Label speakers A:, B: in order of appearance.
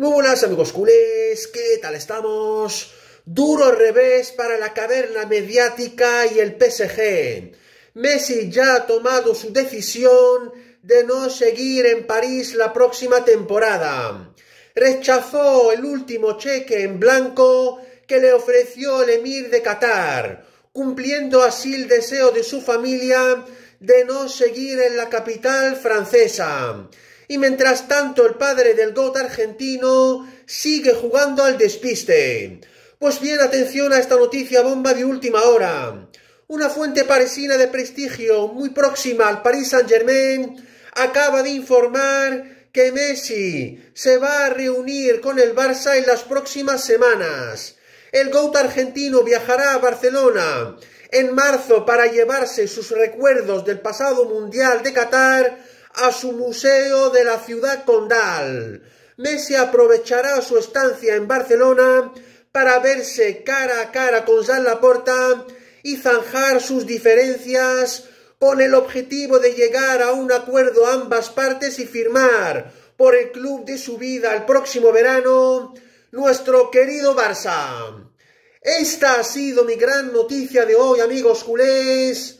A: Muy buenas amigos culés, ¿qué tal estamos? Duro revés para la caverna mediática y el PSG. Messi ya ha tomado su decisión de no seguir en París la próxima temporada. Rechazó el último cheque en blanco que le ofreció el emir de Qatar, cumpliendo así el deseo de su familia de no seguir en la capital francesa. Y mientras tanto el padre del GOAT argentino sigue jugando al despiste. Pues bien, atención a esta noticia bomba de última hora. Una fuente parisina de prestigio muy próxima al Paris Saint-Germain acaba de informar que Messi se va a reunir con el Barça en las próximas semanas. El GOAT argentino viajará a Barcelona en marzo para llevarse sus recuerdos del pasado Mundial de Qatar a su museo de la ciudad condal. Messi aprovechará su estancia en Barcelona para verse cara a cara con San Laporta y zanjar sus diferencias con el objetivo de llegar a un acuerdo ambas partes y firmar por el club de su vida el próximo verano nuestro querido Barça. Esta ha sido mi gran noticia de hoy, amigos culés.